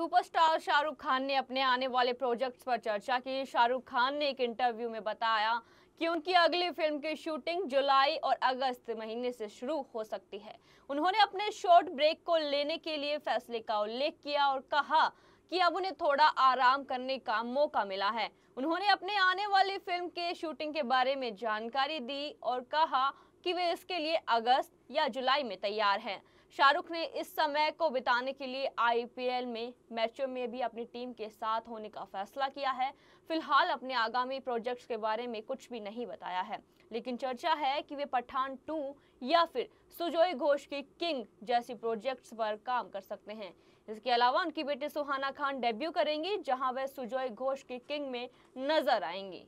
superstar Shahrukh Khan ने अपने आने वाले प्रोजेक्ट्स पर चर्चा की शाहरुख खान ने एक इंटरव्यू में बताया कि उनकी अगली फिल्म की शूटिंग जुलाई और अगस्त महीने से शुरू हो सकती है उन्होंने अपने शॉर्ट ब्रेक को लेने के लिए फैसले का उल्लेख किया और कहा कि अब उन्हें थोड़ा आराम करने का मौका मिला है उन्होंने अपने आने वाली फिल्म के शूटिंग के बारे में जानकारी दी और कहा कि वे इसके लिए अगस्त या जुलाई में तैयार हैं शाहरुख ने इस समय को बिताने के लिए आईपीएल में मैचों में भी अपनी टीम के साथ होने का फैसला किया है फिलहाल अपने आगामी प्रोजेक्ट्स के बारे में कुछ भी नहीं बताया है लेकिन चर्चा है कि वे पठान टू या फिर सुजोई घोष की किंग जैसी प्रोजेक्ट्स पर काम कर सकते हैं इसके अलावा उनकी बेटी सुहाना खान डेब्यू करेंगी जहाँ वह सुजोई घोष की किंग में नजर आएंगी